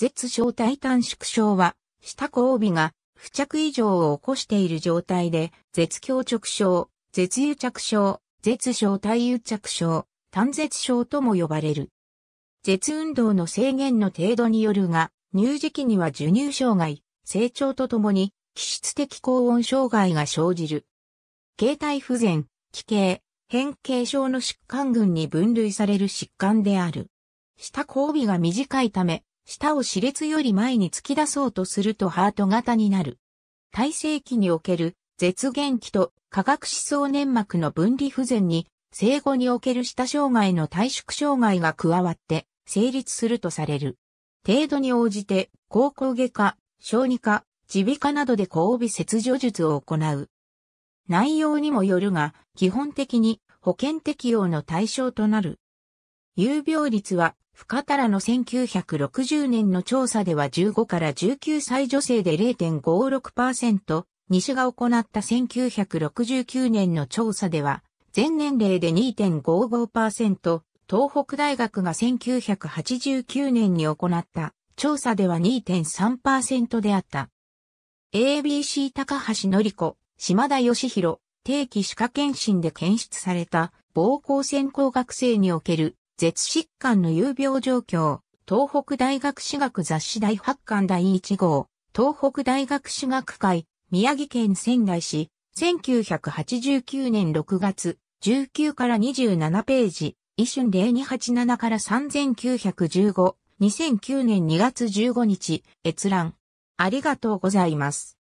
絶小体短縮症は、下交尾が付着異常を起こしている状態で、絶強直症、絶癒着症、絶小体癒着症、単絶症とも呼ばれる。絶運動の制限の程度によるが、乳児期には授乳障害、成長とともに、気質的高温障害が生じる。形態不全、奇形、変形症の疾患群に分類される疾患である。下交尾が短いため、舌を歯列より前に突き出そうとするとハート型になる。体制期における絶元期と化学思想粘膜の分離不全に、生後における舌障害の退縮障害が加わって成立するとされる。程度に応じて、高校外科、小児科、耳鼻科などで交尾切除術を行う。内容にもよるが、基本的に保険適用の対象となる。有病率は深田らの1960年の調査では15から19歳女性で0.56%、西が行った1969年の調査では、全年齢で2.55%、東北大学が1989年に行った調査では2.3%であった。ABC 高橋のり子、島田義弘、定期歯科検診で検出された、暴行専攻学生における絶疾患の有病状況、東北大学史学雑誌第8巻第1号、東北大学史学会、宮城県仙台市、1989年6月、19から27ページ、一春0287から3915、2009年2月15日、閲覧。ありがとうございます。